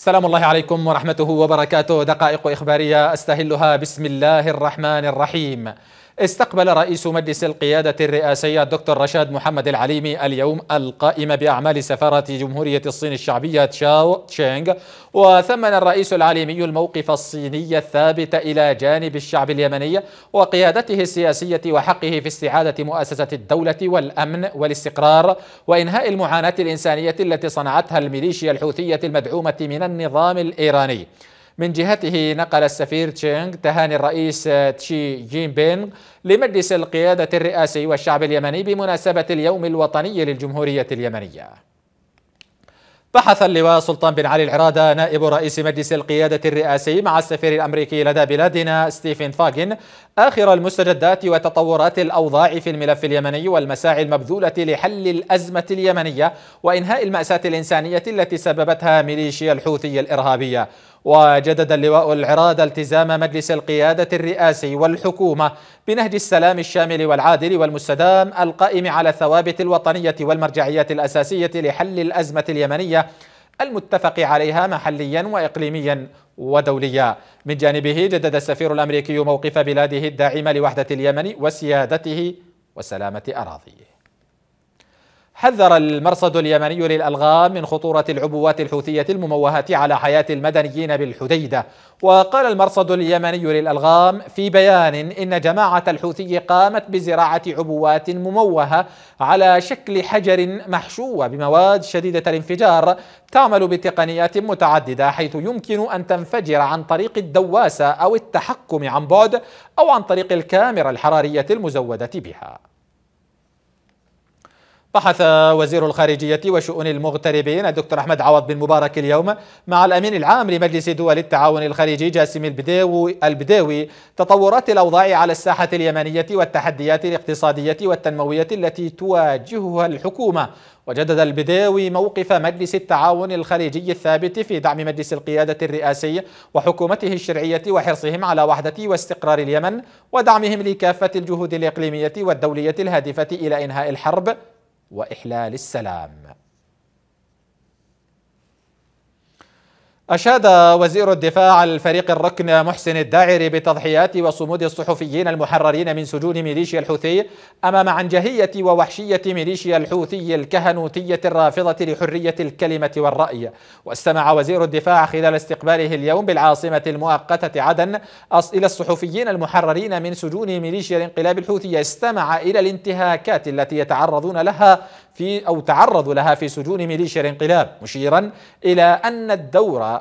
سلام الله عليكم ورحمته وبركاته دقائق إخبارية أستهلها بسم الله الرحمن الرحيم استقبل رئيس مجلس القيادة الرئاسية الدكتور رشاد محمد العليمي اليوم القائم بأعمال سفارة جمهورية الصين الشعبية تشاو تشينغ وثمن الرئيس العليمي الموقف الصيني الثابت إلى جانب الشعب اليمني وقيادته السياسية وحقه في استعادة مؤسسة الدولة والأمن والاستقرار وإنهاء المعاناة الإنسانية التي صنعتها الميليشيا الحوثية المدعومة من النظام الإيراني من جهته نقل السفير تشينغ تهاني الرئيس آه، تشي جين بينغ لمجلس القيادة الرئاسي والشعب اليمني بمناسبة اليوم الوطني للجمهورية اليمنية بحث اللواء سلطان بن علي العرادة نائب رئيس مجلس القيادة الرئاسي مع السفير الأمريكي لدى بلادنا ستيفن فاغن آخر المستجدات وتطورات الأوضاع في الملف اليمني والمساعي المبذولة لحل الأزمة اليمنية وإنهاء المأساة الإنسانية التي سببتها ميليشيا الحوثي الإرهابية وجدد اللواء العراض التزام مجلس القيادة الرئاسي والحكومة بنهج السلام الشامل والعادل والمستدام القائم على الثوابت الوطنية والمرجعيات الأساسية لحل الأزمة اليمنية المتفق عليها محليا وإقليميا ودولية من جانبه جدد السفير الأمريكي موقف بلاده الداعمة لوحدة اليمن وسيادته وسلامة أراضيه حذر المرصد اليمني للألغام من خطورة العبوات الحوثية المموهة على حياة المدنيين بالحديدة وقال المرصد اليمني للألغام في بيان إن جماعة الحوثي قامت بزراعة عبوات مموهة على شكل حجر محشوة بمواد شديدة الانفجار تعمل بتقنيات متعددة حيث يمكن أن تنفجر عن طريق الدواسة أو التحكم عن بعد أو عن طريق الكاميرا الحرارية المزودة بها بحث وزير الخارجية وشؤون المغتربين الدكتور أحمد عوض بن مبارك اليوم مع الأمين العام لمجلس دول التعاون الخليجي جاسم البداوي تطورات الأوضاع على الساحة اليمنية والتحديات الاقتصادية والتنموية التي تواجهها الحكومة وجدد البداوي موقف مجلس التعاون الخليجي الثابت في دعم مجلس القيادة الرئاسي وحكومته الشرعية وحرصهم على وحدة واستقرار اليمن ودعمهم لكافة الجهود الإقليمية والدولية الهادفة إلى إنهاء الحرب واحلال السلام أشاد وزير الدفاع الفريق الركن محسن الداعري بتضحيات وصمود الصحفيين المحررين من سجون ميليشيا الحوثي أمام عنجهية ووحشية ميليشيا الحوثي الكهنوتية الرافضة لحرية الكلمة والرأي واستمع وزير الدفاع خلال استقباله اليوم بالعاصمة المؤقتة عدن إلى الصحفيين المحررين من سجون ميليشيا الانقلاب الحوثي استمع إلى الانتهاكات التي يتعرضون لها في أو تعرضوا لها في سجون ميليشيا الانقلاب مشيرا إلى أن الدور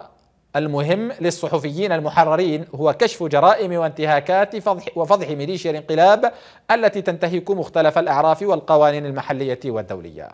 المهم للصحفيين المحررين هو كشف جرائم وانتهاكات فضح وفضح ميليشيا الانقلاب التي تنتهك مختلف الأعراف والقوانين المحلية والدولية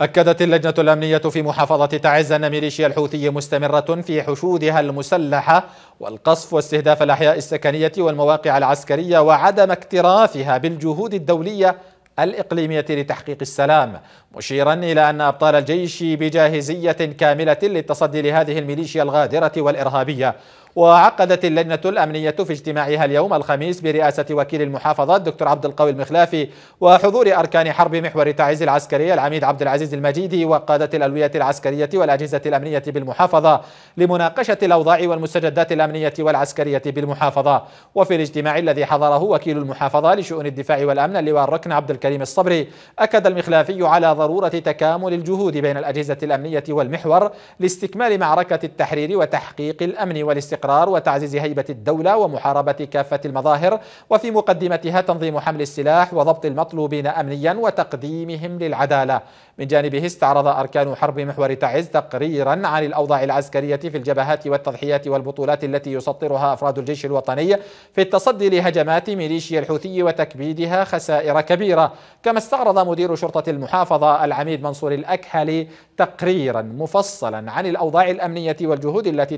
أكدت اللجنة الأمنية في محافظة تعز أن ميليشيا الحوثي مستمرة في حشودها المسلحة والقصف واستهداف الأحياء السكنية والمواقع العسكرية وعدم اكترافها بالجهود الدولية الإقليمية لتحقيق السلام مشيرا إلى أن أبطال الجيش بجاهزية كاملة للتصدي لهذه الميليشيا الغادرة والإرهابية وعقدت اللجنة الأمنية في اجتماعها اليوم الخميس برئاسة وكيل المحافظة الدكتور عبد القوي المخلافي وحضور أركان حرب محور تعز العسكري العميد عبد العزيز المجيدي وقادة الألوية العسكرية والأجهزة الأمنية بالمحافظة لمناقشة الأوضاع والمستجدات الأمنية والعسكرية بالمحافظة وفي الاجتماع الذي حضره وكيل المحافظة لشؤون الدفاع والأمن اللواء الركن عبد الكريم الصبري أكد المخلافي على ضرورة تكامل الجهود بين الأجهزة الأمنية والمحور لاستكمال معركة التحرير وتحقيق الأمن والاستقرار الاستقرار وتعزيز هيبة الدولة ومحاربة كافة المظاهر وفي مقدمتها تنظيم حمل السلاح وضبط المطلوبين أمنيا وتقديمهم للعدالة من جانبه استعرض أركان حرب محور تعز تقريرا عن الأوضاع العسكرية في الجبهات والتضحيات والبطولات التي يسطرها أفراد الجيش الوطني في التصدي لهجمات ميليشيا الحوثي وتكبيدها خسائر كبيرة كما استعرض مدير شرطة المحافظة العميد منصور الأكحلي تقريرا مفصلا عن الأوضاع الأمنية والجهود التي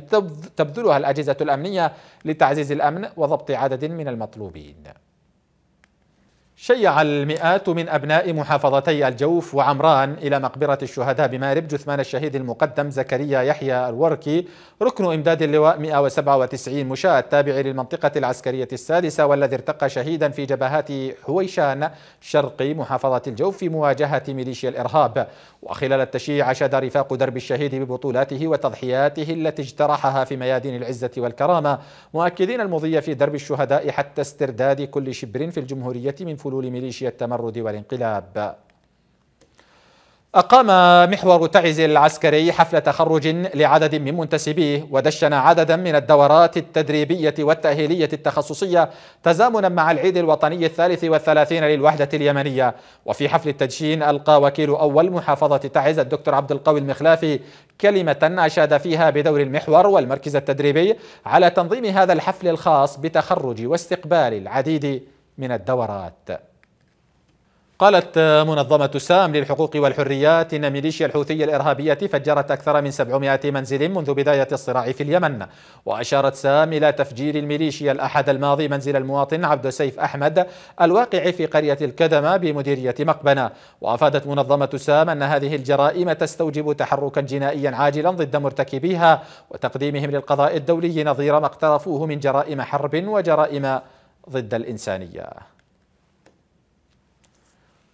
تبذلها الأجهزة الأمنية لتعزيز الأمن وضبط عدد من المطلوبين شيع المئات من أبناء محافظتي الجوف وعمران إلى مقبرة الشهداء بمارب جثمان الشهيد المقدم زكريا يحيى الوركي ركن إمداد اللواء 197 مشاة التابع للمنطقة العسكرية السادسة والذي ارتقى شهيدا في جبهات هويشان شرق محافظة الجوف في مواجهة ميليشيا الإرهاب وخلال التشييع شاد رفاق درب الشهيد ببطولاته وتضحياته التي اجترحها في ميادين العزة والكرامة مؤكدين المضي في درب الشهداء حتى استرداد كل شبر في الجمهورية من فلوس حلول ميليشيا التمرد والانقلاب أقام محور تعز العسكري حفل تخرج لعدد من منتسبيه ودشن عددا من الدورات التدريبية والتأهيلية التخصصية تزامنا مع العيد الوطني الثالث والثلاثين للوحدة اليمنية وفي حفل التدشين ألقى وكيل أول محافظة تعز الدكتور عبد القوي المخلافي كلمة أشاد فيها بدور المحور والمركز التدريبي على تنظيم هذا الحفل الخاص بتخرج واستقبال العديد من الدورات قالت منظمة سام للحقوق والحريات إن ميليشيا الحوثية الإرهابية فجرت أكثر من 700 منزل منذ بداية الصراع في اليمن وأشارت سام إلى تفجير الميليشيا الأحد الماضي منزل المواطن عبد السيف أحمد الواقع في قرية الكدمة بمديرية مقبنة وأفادت منظمة سام أن هذه الجرائم تستوجب تحركا جنائيا عاجلا ضد مرتكبيها وتقديمهم للقضاء الدولي نظير ما اقترفوه من جرائم حرب وجرائم ضد الإنسانية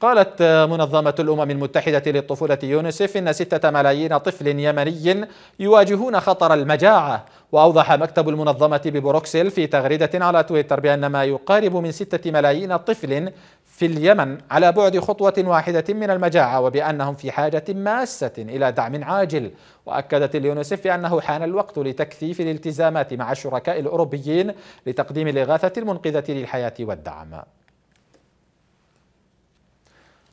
قالت منظمة الأمم المتحدة للطفولة يونسيف إن ستة ملايين طفل يمني يواجهون خطر المجاعة وأوضح مكتب المنظمة ببروكسل في تغريدة على تويتر بأن ما يقارب من ستة ملايين طفل في اليمن على بعد خطوة واحدة من المجاعة وبأنهم في حاجة ماسة إلى دعم عاجل وأكدت اليونسيف أنه حان الوقت لتكثيف الالتزامات مع الشركاء الأوروبيين لتقديم الإغاثة المنقذة للحياة والدعم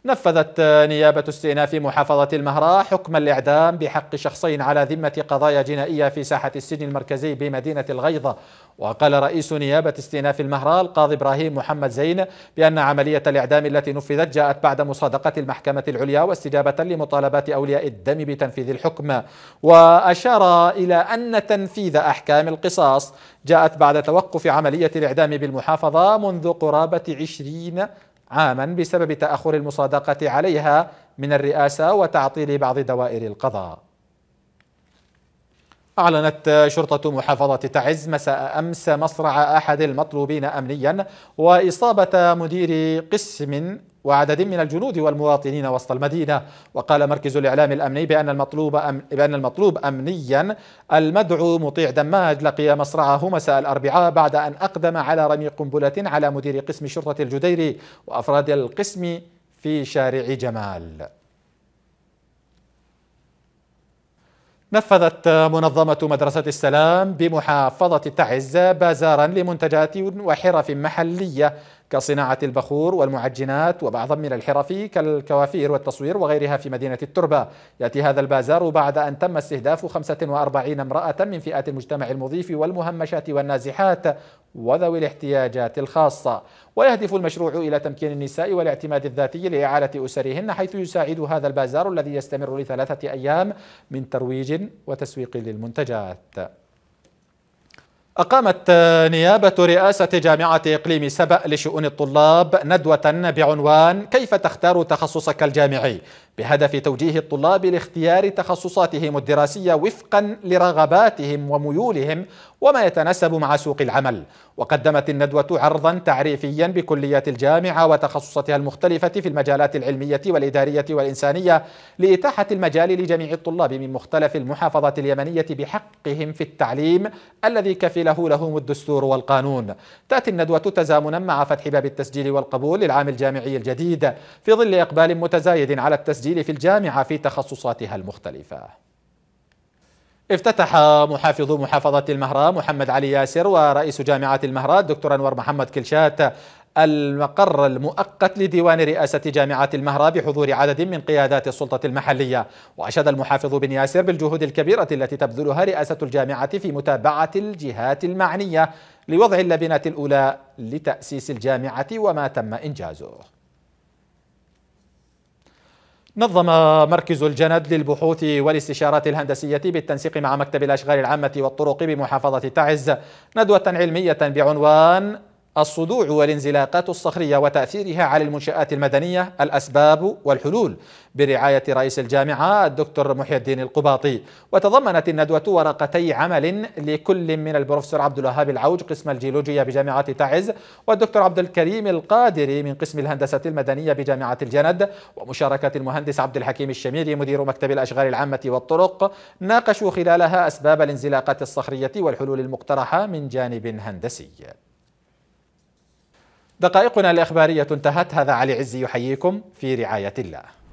نفذت آه، نيابة استئناف محافظة المهراء حكم الإعدام بحق شخصين على ذمة قضايا جنائية في ساحة السجن المركزي بمدينة الغيضة وقال رئيس نيابة استئناف المهراء القاضي إبراهيم محمد زين بأن عملية الإعدام التي نفذت جاءت بعد مصادقة المحكمة العليا واستجابة لمطالبات أولياء الدم بتنفيذ الحكم وأشار إلى أن تنفيذ أحكام القصاص جاءت بعد توقف عملية الإعدام بالمحافظة منذ قرابة عشرين عاما بسبب تأخر المصادقة عليها من الرئاسة وتعطيل بعض دوائر القضاء أعلنت شرطة محافظة تعز مساء أمس مصرع أحد المطلوبين أمنيا وإصابة مدير قسم وعدد من الجنود والمواطنين وسط المدينة وقال مركز الإعلام الأمني بأن المطلوب, أم بأن المطلوب أمنيا المدعو مطيع دماج لقي مصرعه مساء الأربعاء بعد أن أقدم على رمي قنبلة على مدير قسم شرطة الجديري وأفراد القسم في شارع جمال نفذت منظمة مدرسة السلام بمحافظة تعز بازارا لمنتجات وحرف محلية كصناعة البخور والمعجنات وبعض من الحرف كالكوافير والتصوير وغيرها في مدينة التربة يأتي هذا البازار بعد أن تم استهداف 45 امرأة من فئات المجتمع المضيف والمهمشات والنازحات وذوي الاحتياجات الخاصة ويهدف المشروع إلى تمكين النساء والاعتماد الذاتي لإعالة أسرهن حيث يساعد هذا البازار الذي يستمر لثلاثة أيام من ترويج وتسويق للمنتجات أقامت نيابة رئاسة جامعة إقليم سبأ لشؤون الطلاب ندوة بعنوان كيف تختار تخصصك الجامعي بهدف توجيه الطلاب لاختيار تخصصاتهم الدراسية وفقا لرغباتهم وميولهم وما يتناسب مع سوق العمل وقدمت الندوة عرضا تعريفيا بكليات الجامعة وتخصصاتها المختلفة في المجالات العلمية والإدارية والإنسانية لإتاحة المجال لجميع الطلاب من مختلف المحافظات اليمنية بحقهم في التعليم الذي كفله لهم الدستور والقانون تأتي الندوة تزامنا مع فتح باب التسجيل والقبول للعام الجامعي الجديد في ظل إقبال متزايد على التسجيل التسجيل في الجامعة في تخصصاتها المختلفة افتتح محافظ محافظة المهرة محمد علي ياسر ورئيس جامعة المهرة الدكتور أنور محمد كلشات المقر المؤقت لديوان رئاسة جامعة المهرة بحضور عدد من قيادات السلطة المحلية وأشاد المحافظ بن ياسر بالجهود الكبيرة التي تبذلها رئاسة الجامعة في متابعة الجهات المعنية لوضع اللبنة الأولى لتأسيس الجامعة وما تم إنجازه نظم مركز الجند للبحوث والاستشارات الهندسية بالتنسيق مع مكتب الأشغال العامة والطرق بمحافظة تعز ندوة علمية بعنوان الصدوع والانزلاقات الصخرية وتأثيرها على المنشآت المدنية الأسباب والحلول برعاية رئيس الجامعة الدكتور محي الدين القباطي وتضمنت الندوة ورقتي عمل لكل من البروفيسور عبد الوهاب العوج قسم الجيولوجيا بجامعة تعز والدكتور عبد الكريم القادري من قسم الهندسة المدنية بجامعة الجند ومشاركة المهندس عبد الحكيم الشميري مدير مكتب الأشغال العامة والطرق ناقشوا خلالها أسباب الانزلاقات الصخرية والحلول المقترحة من جانب هندسي دقائقنا الإخبارية انتهت هذا علي عزي يحييكم في رعاية الله